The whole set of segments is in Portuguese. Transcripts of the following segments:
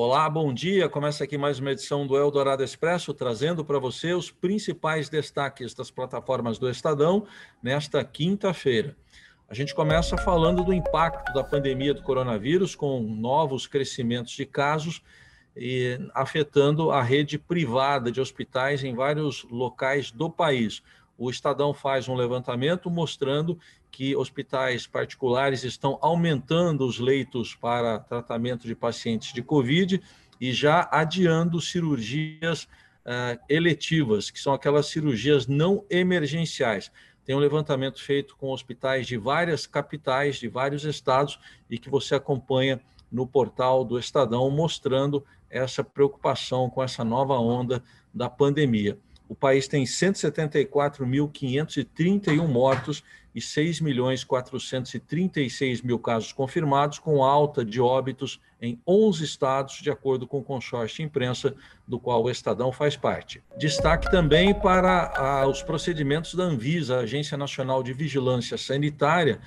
Olá, bom dia. Começa aqui mais uma edição do Eldorado Expresso, trazendo para você os principais destaques das plataformas do Estadão nesta quinta-feira. A gente começa falando do impacto da pandemia do coronavírus, com novos crescimentos de casos e afetando a rede privada de hospitais em vários locais do país o Estadão faz um levantamento mostrando que hospitais particulares estão aumentando os leitos para tratamento de pacientes de Covid e já adiando cirurgias uh, eletivas, que são aquelas cirurgias não emergenciais. Tem um levantamento feito com hospitais de várias capitais, de vários estados, e que você acompanha no portal do Estadão, mostrando essa preocupação com essa nova onda da pandemia o país tem 174.531 mortos e 6.436.000 mil casos confirmados, com alta de óbitos em 11 estados, de acordo com o consórcio imprensa, do qual o Estadão faz parte. Destaque também para ah, os procedimentos da Anvisa, Agência Nacional de Vigilância Sanitária,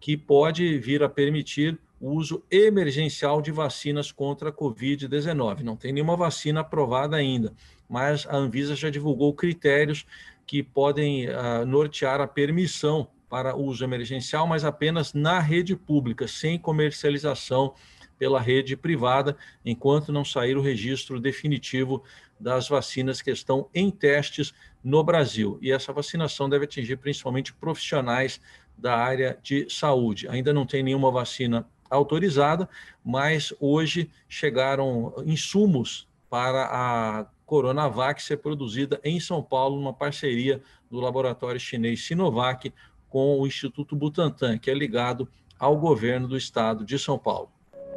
que pode vir a permitir o uso emergencial de vacinas contra a Covid-19. Não tem nenhuma vacina aprovada ainda, mas a Anvisa já divulgou critérios que podem uh, nortear a permissão para uso emergencial, mas apenas na rede pública, sem comercialização pela rede privada, enquanto não sair o registro definitivo das vacinas que estão em testes no Brasil. E essa vacinação deve atingir principalmente profissionais da área de saúde. Ainda não tem nenhuma vacina autorizada, mas hoje chegaram insumos para a Coronavac ser produzida em São Paulo, numa parceria do laboratório chinês Sinovac com o Instituto Butantan, que é ligado ao governo do estado de São Paulo.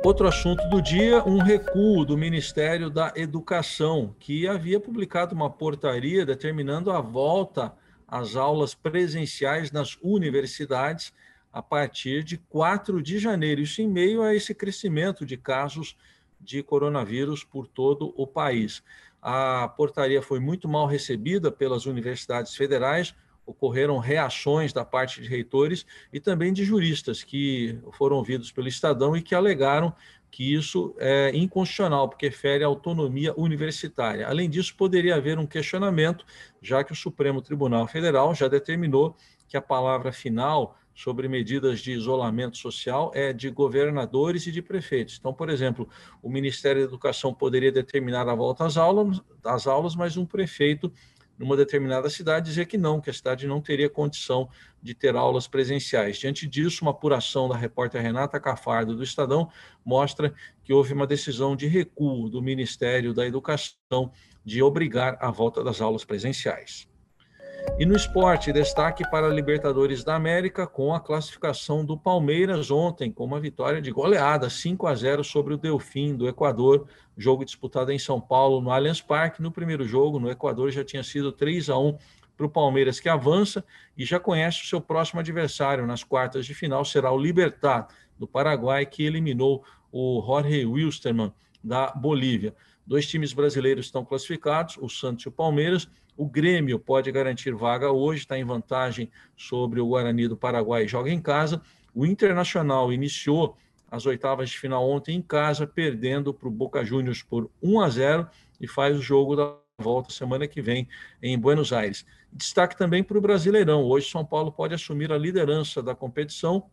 Outro assunto do dia, um recuo do Ministério da Educação, que havia publicado uma portaria determinando a volta às aulas presenciais nas universidades a partir de 4 de janeiro. Isso em meio a esse crescimento de casos de coronavírus por todo o país. A portaria foi muito mal recebida pelas universidades federais, ocorreram reações da parte de reitores e também de juristas que foram ouvidos pelo Estadão e que alegaram que isso é inconstitucional, porque fere a autonomia universitária. Além disso, poderia haver um questionamento, já que o Supremo Tribunal Federal já determinou que a palavra final sobre medidas de isolamento social é de governadores e de prefeitos. Então, por exemplo, o Ministério da Educação poderia determinar a volta às aulas, às aulas mas um prefeito numa determinada cidade dizer que não, que a cidade não teria condição de ter aulas presenciais. Diante disso, uma apuração da repórter Renata Cafardo do Estadão mostra que houve uma decisão de recuo do Ministério da Educação de obrigar a volta das aulas presenciais. E no esporte, destaque para a Libertadores da América com a classificação do Palmeiras ontem, com uma vitória de goleada 5 a 0 sobre o Delfim do Equador, jogo disputado em São Paulo no Allianz Parque. No primeiro jogo, no Equador já tinha sido 3 a 1 para o Palmeiras que avança e já conhece o seu próximo adversário nas quartas de final será o Libertar do Paraguai que eliminou o Jorge Wilstermann da Bolívia. Dois times brasileiros estão classificados, o Santos e o Palmeiras. O Grêmio pode garantir vaga hoje, está em vantagem sobre o Guarani do Paraguai, joga em casa. O Internacional iniciou as oitavas de final ontem em casa, perdendo para o Boca Juniors por 1 a 0 e faz o jogo da volta semana que vem em Buenos Aires. Destaque também para o Brasileirão. Hoje, São Paulo pode assumir a liderança da competição,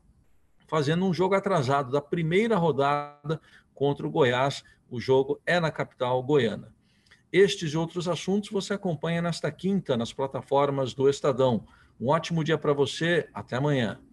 fazendo um jogo atrasado da primeira rodada contra o Goiás. O jogo é na capital goiana. Estes e outros assuntos você acompanha nesta quinta nas plataformas do Estadão. Um ótimo dia para você. Até amanhã.